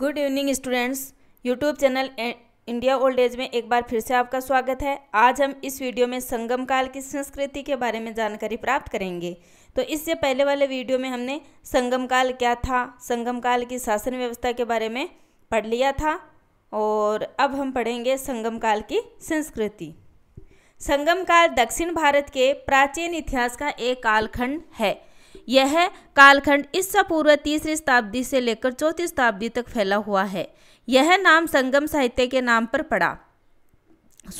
good evening students YouTube channel India old age में एक बार फिर से आपका स्वागत है आज हम इस वीडियो में संगम काल की संस्कृति के बारे में जानकारी प्राप्त करेंगे तो इससे पहले वाले वीडियो में हमने संगम काल क्या था संगम काल की शासन व्यवस्था के बारे में पढ़ लिया था और अब हम पढ़ेंगे संगम काल की संस्कृति संगम काल दक्षिण भारत के प्राचीन इतिहास का एक कालखंड है यह कालखंड इस पूर्व तीसरी शताब्दी से लेकर चौथी शताब्दी तक फैला हुआ है यह नाम संगम साहित्य के नाम पर पड़ा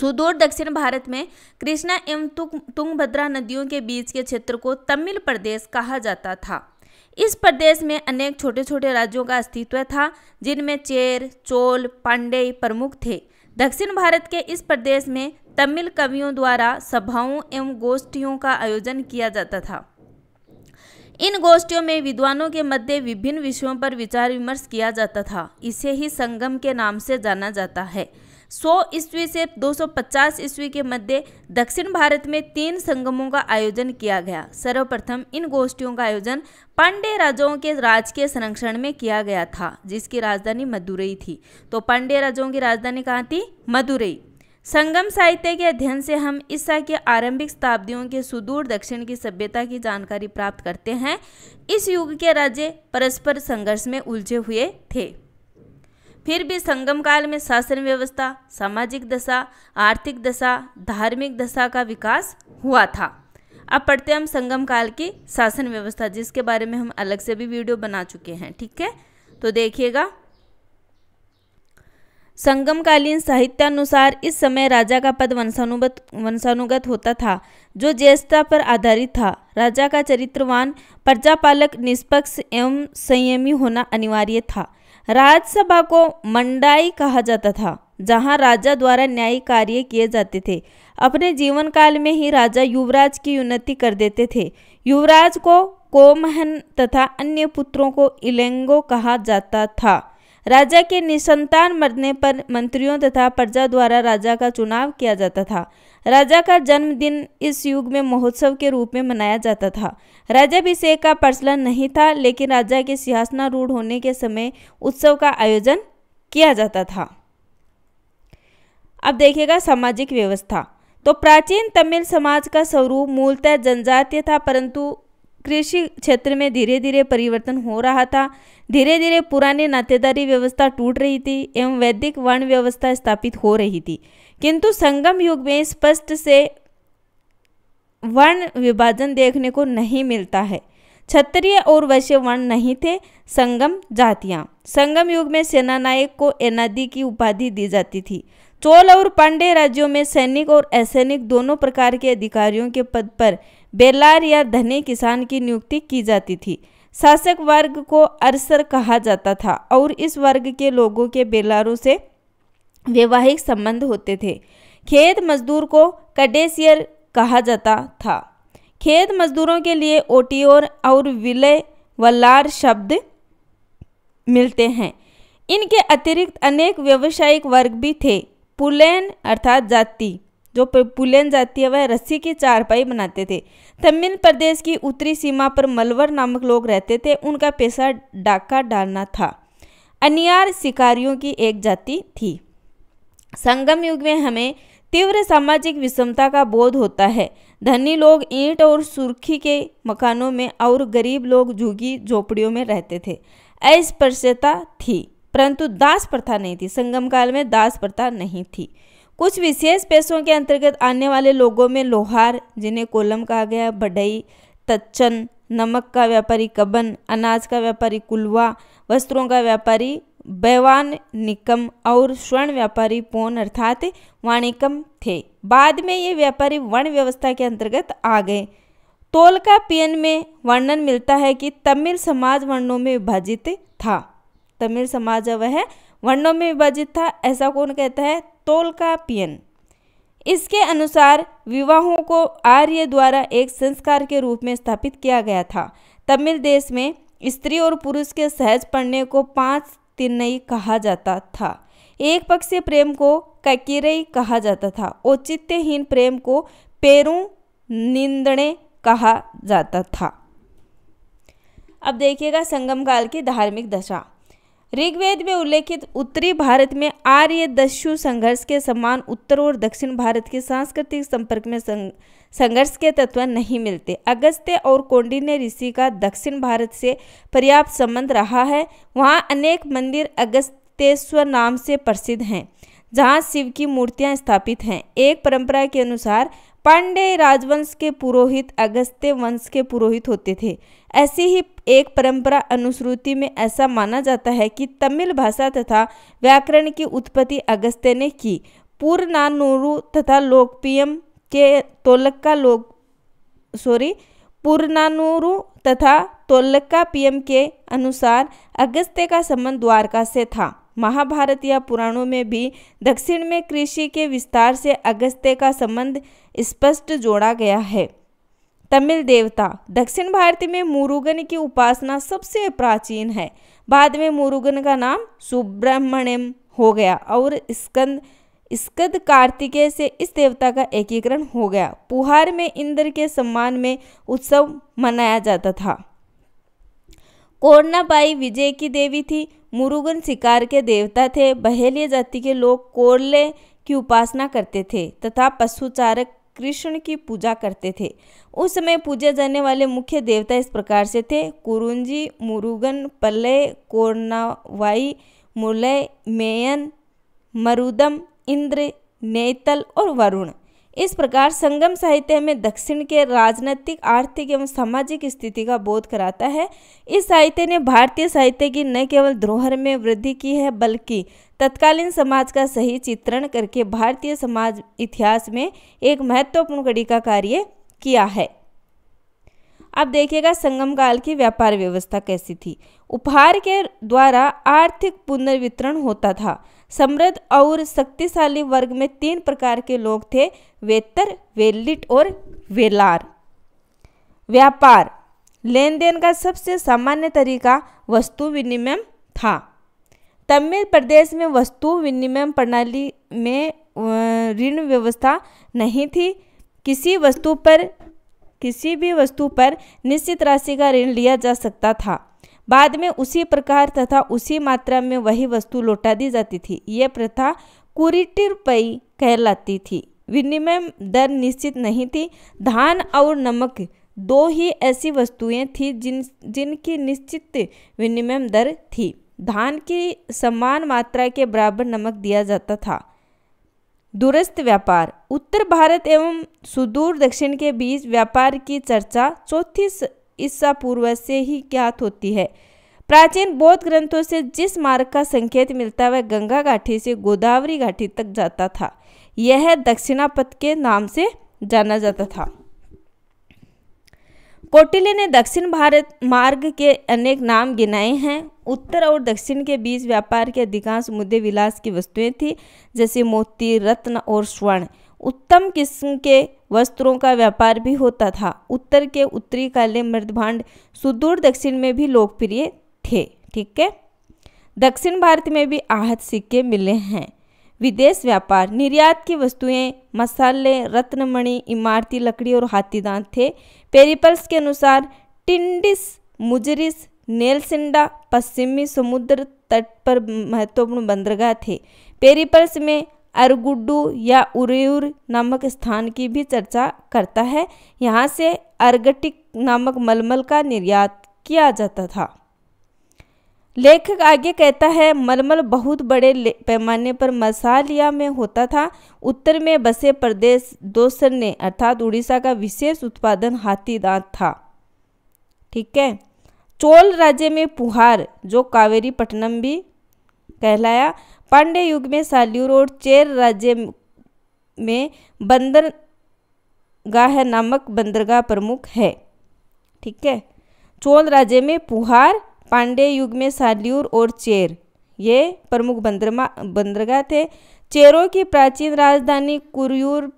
सुदूर दक्षिण भारत में कृष्णा एवं तुंगभद्रा नदियों के बीच के क्षेत्र को तमिल प्रदेश कहा जाता था इस प्रदेश में अनेक छोटे छोटे राज्यों का अस्तित्व था जिनमें चेर चोल पांडे प्रमुख थे दक्षिण भारत के इस प्रदेश में तमिल कवियों द्वारा सभाओं एवं गोष्ठियों का आयोजन किया जाता था इन गोष्ठियों में विद्वानों के मध्य विभिन्न विषयों पर विचार विमर्श किया जाता था इसे ही संगम के नाम से जाना जाता है 100 ईस्वी से 250 ईस्वी के मध्य दक्षिण भारत में तीन संगमों का आयोजन किया गया सर्वप्रथम इन गोष्ठियों का आयोजन पांडे राजाओं के राज के संरक्षण में किया गया था जिसकी राजधानी मदुरई थी तो पांडे राजाओं की राजधानी कहाँ थी मदुरई संगम साहित्य के अध्ययन से हम ईसा के आरंभिक शताब्दियों के सुदूर दक्षिण की सभ्यता की जानकारी प्राप्त करते हैं इस युग के राज्य परस्पर संघर्ष में उलझे हुए थे फिर भी संगम काल में शासन व्यवस्था सामाजिक दशा आर्थिक दशा धार्मिक दशा का विकास हुआ था अब पढ़ते हम संगम काल की शासन व्यवस्था जिसके बारे में हम अलग से भी वीडियो बना चुके हैं ठीक है तो देखिएगा संगमकालीन साहित्यानुसार इस समय राजा का पद वंशानुगत वंशानुगत होता था जो ज्येष्ठता पर आधारित था राजा का चरित्रवान प्रजापालक निष्पक्ष एवं संयमी होना अनिवार्य था राज्यसभा को मंडाई कहा जाता था जहां राजा द्वारा न्यायिक कार्य किए जाते थे अपने जीवन काल में ही राजा युवराज की उन्नति कर देते थे युवराज को कोमहन तथा अन्य पुत्रों को इलेंगो कहा जाता था राजा के निसंतान मरने पर मंत्रियों तथा प्रजा द्वारा राजा का चुनाव किया जाता था राजा का जन्मदिन इस युग में महोत्सव के रूप में मनाया जाता था राजाभिषेक का प्रचलन नहीं था लेकिन राजा के सिंहासनारूढ़ होने के समय उत्सव का आयोजन किया जाता था अब देखिएगा सामाजिक व्यवस्था तो प्राचीन तमिल समाज का स्वरूप मूलतः जनजातीय था परंतु कृषि क्षेत्र में धीरे धीरे परिवर्तन हो रहा था धीरे धीरे पुरानी नातेदारी व्यवस्था टूट रही थी एवं वैदिक वर्ण व्यवस्था स्थापित हो रही थी किंतु संगम युग में स्पष्ट से वर्ण विभाजन देखने को नहीं मिलता है क्षत्रिय और वैश्य वर्ण नहीं थे संगम जातियाँ संगम युग में सेनानायक को एनादि की उपाधि दी जाती थी चोल और पांडे राज्यों में सैनिक और असैनिक दोनों प्रकार के अधिकारियों के पद पर बेलार या धने किसान की नियुक्ति की जाती थी शासक वर्ग को अरसर कहा जाता था और इस वर्ग के लोगों के बेलारों से वैवाहिक संबंध होते थे खेत मजदूर को कडेसियर कहा जाता था खेत मजदूरों के लिए ओटियोर और विलय वल्लार शब्द मिलते हैं इनके अतिरिक्त अनेक व्यवसायिक वर्ग भी थे पुलेन अर्थात जाति जो पुलेन जाति है वह रस्सी की चारपाई बनाते थे तमिल प्रदेश की उत्तरी सीमा पर मलवर नामक लोग रहते थे उनका पेशा डाका डालना था अनियार शिकारियों की एक जाति थी संगम युग में हमें तीव्र सामाजिक विषमता का बोध होता है धनी लोग ईंट और सुर्खी के मकानों में और गरीब लोग झुगी झोपड़ियों में रहते थे अस्पृश्यता थी परंतु दास प्रथा नहीं थी संगम काल में दास प्रथा नहीं थी कुछ विशेष पेशों के अंतर्गत आने वाले लोगों में लोहार जिन्हें कोलम कहा गया बढ़ई तच्चन नमक का व्यापारी कबन अनाज का व्यापारी कुलवा वस्त्रों का व्यापारी बैवान निकम और स्वर्ण व्यापारी पोन अर्थात वाणिकम थे बाद में ये व्यापारी वर्ण व्यवस्था के अंतर्गत आ गए तोल का पियन में वर्णन मिलता है कि तमिल समाज वर्णों में विभाजित था तमिल समाज वह वर्णों में विभाजित था ऐसा कौन कहता है पियन इसके अनुसार विवाहों को आर्य द्वारा एक संस्कार के रूप में स्थापित किया गया था तमिल देश में स्त्री और पुरुष के सहज पढ़ने को पांच तिन्नई कहा जाता था एक पक्षीय प्रेम को ककीरई कहा जाता था औचित्यहीन प्रेम को पेरू निंदणे कहा जाता था अब देखिएगा संगम काल की धार्मिक दशा ऋग्वेद में उल्लेखित उत्तरी भारत में आर्य दस्यु संघर्ष के समान उत्तर और दक्षिण भारत के सांस्कृतिक संपर्क में संघर्ष के तत्व नहीं मिलते अगस्त्य और कौंडिन्य ऋषि का दक्षिण भारत से पर्याप्त संबंध रहा है वहाँ अनेक मंदिर अगस्त्येश्वर नाम से प्रसिद्ध हैं जहाँ शिव की मूर्तियाँ स्थापित हैं एक परंपरा के अनुसार पांडे राजवंश के पुरोहित अगस्त्य वंश के पुरोहित होते थे ऐसी ही एक परंपरा अनुश्रुति में ऐसा माना जाता है कि तमिल भाषा तथा व्याकरण की उत्पत्ति अगस्त्य ने की पूर्णानुरु तथा लोकप्रियम के तोलक्का लोक सॉरी पूर्णानुरु तथा तोलक्का पीएम के अनुसार अगस्त्य का संबंध द्वारका से था महाभारत या पुराणों में भी दक्षिण में कृषि के विस्तार से अगस्त्य का संबंध स्पष्ट जोड़ा गया है तमिल देवता दक्षिण भारत में मुरुगन की उपासना सबसे प्राचीन है बाद में मुरुगन का नाम सुब्रमण्यम हो गया और स्कंद स्कद कार्तिकेय से इस देवता का एकीकरण हो गया पुहार में इंद्र के सम्मान में उत्सव मनाया जाता था कोर्णाबाई विजय की देवी थी मुरुगन शिकार के देवता थे बहेलिया जाति के लोग कोरले की उपासना करते थे तथा पशुचारक कृष्ण की पूजा करते थे उस समय पूजे जाने वाले मुख्य देवता इस प्रकार से थे कुरुंजी मुरुगन पल्लय कोरनावाई मुलय मेयन मरुदम इंद्र नेतल और वरुण इस प्रकार संगम साहित्य हमें दक्षिण के राजनीतिक आर्थिक एवं सामाजिक स्थिति का बोध कराता है इस साहित्य ने भारतीय साहित्य की न केवल धरोहर में वृद्धि की है बल्कि तत्कालीन समाज का सही चित्रण करके भारतीय समाज इतिहास में एक महत्वपूर्ण कड़ी का कार्य किया है अब देखिएगा संगम काल की व्यापार व्यवस्था कैसी थी उपहार के द्वारा आर्थिक पुनर्वितरण होता था समृद्ध और शक्तिशाली वर्ग में तीन प्रकार के लोग थे वेतर वेलिट और वेलार व्यापार लेन देन का सबसे सामान्य तरीका वस्तु विनिमय था तमिल प्रदेश में वस्तु विनिमय प्रणाली में ऋण व्यवस्था नहीं थी किसी वस्तु पर किसी भी वस्तु पर निश्चित राशि का ऋण लिया जा सकता था बाद में उसी प्रकार तथा उसी मात्रा में वही वस्तु लौटा दी जाती थी ये प्रथा कुरिटी रुपयी कहलाती थी विनिमय दर निश्चित नहीं थी धान और नमक दो ही ऐसी वस्तुएं थीं जिन जिनकी निश्चित विनिमय दर थी धान की समान मात्रा के बराबर नमक दिया जाता था दूरस्थ व्यापार उत्तर भारत एवं सुदूर दक्षिण के बीच व्यापार की चर्चा चौथी ईसा पूर्व से ही ज्ञात होती है प्राचीन बौद्ध ग्रंथों से जिस मार्ग का संकेत मिलता है वह गंगा घाटी से गोदावरी घाटी तक जाता था यह दक्षिणापथ के नाम से जाना जाता था कोटिले ने दक्षिण भारत मार्ग के अनेक नाम गिनाए हैं उत्तर और दक्षिण के बीच व्यापार के अधिकांश मुद्दे विलास की वस्तुएं थी जैसे मोती रत्न और स्वर्ण उत्तम किस्म के वस्त्रों का व्यापार भी होता था उत्तर के उत्तरी काले मृदभांड सुदूर दक्षिण में भी लोकप्रिय थे ठीक है दक्षिण भारत में भी आहत सिक्के मिले हैं विदेश व्यापार निर्यात की वस्तुएं मसाले रत्नमणि इमारती लकड़ी और हाथीदान थे पेरिपल्स के अनुसार टिंडिस मुजरिस नेलसिंडा पश्चिमी समुद्र तट पर महत्वपूर्ण बंदरगाह थे पेरिपल्स में अरगुडू या उरेउर नामक स्थान की भी चर्चा करता है यहाँ से अर्गटिक नामक मलमल का निर्यात किया जाता था लेखक आगे कहता है मलमल बहुत बड़े पैमाने पर मसालिया में होता था उत्तर में बसे प्रदेश दोसर ने अर्थात उड़ीसा का विशेष उत्पादन हाथी दांत था ठीक है चोल राज्य में पुहार जो कावेरी पटनम भी कहलाया पांडे युग में साल्यूर और चेर राज्य में बंदरगाह नामक बंदरगाह प्रमुख है ठीक है चोल राज्य में पुहार पांडे युग में सालियूर और चेर ये प्रमुख बंदरमा बंदरगाह थे चेरों की प्राचीन राजधानी कुरयूर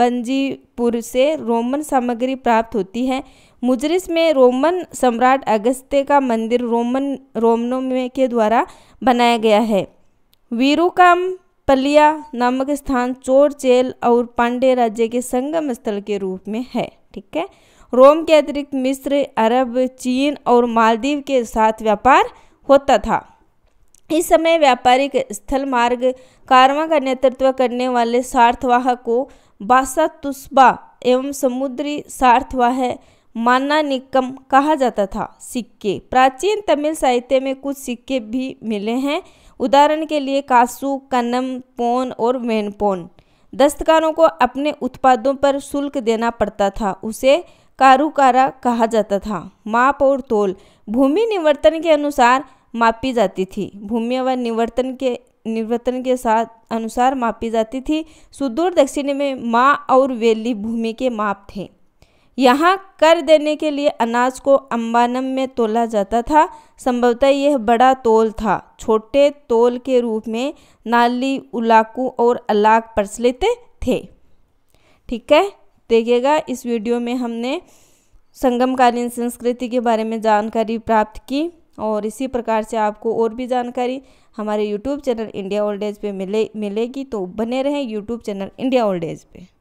बंजीपुर से रोमन सामग्री प्राप्त होती है मुजरिस में रोमन सम्राट अगस्त्य का मंदिर रोमन रोमनों में के द्वारा बनाया गया है वीरूकाम पलिया नामक स्थान चोर चेल और पांडे राज्य के संगम स्थल के रूप में है ठीक है रोम के अतिरिक्त मिस्र अरब चीन और मालदीव के साथ व्यापार होता था इस समय व्यापारिक स्थल मार्ग कारवा का नेतृत्व करने वाले सार्थवाह को बासा तुस्बा एवं समुद्री सार्थवाह माना निकम कहा जाता था सिक्के प्राचीन तमिल साहित्य में कुछ सिक्के भी मिले हैं उदाहरण के लिए कासु कनम पोन और मेनपोन दस्तकारों को अपने उत्पादों पर शुल्क देना पड़ता था उसे कारुकारा कहा जाता था माप और तोल भूमि निवर्तन के अनुसार मापी जाती थी भूमि व निवर्तन के निवर्तन के साथ अनुसार मापी जाती थी सुदूर दक्षिण में माँ और वेली भूमि के माप थे यहाँ कर देने के लिए अनाज को अम्बानम में तोला जाता था संभवतः यह बड़ा तोल था छोटे तोल के रूप में नाली उलाकू और अलाक प्रचलित थे ठीक है देखिएगा इस वीडियो में हमने संगमकालीन संस्कृति के बारे में जानकारी प्राप्त की और इसी प्रकार से आपको और भी जानकारी हमारे YouTube channel India old age पे मिले मिलेगी तो बने रहें YouTube channel India old age पे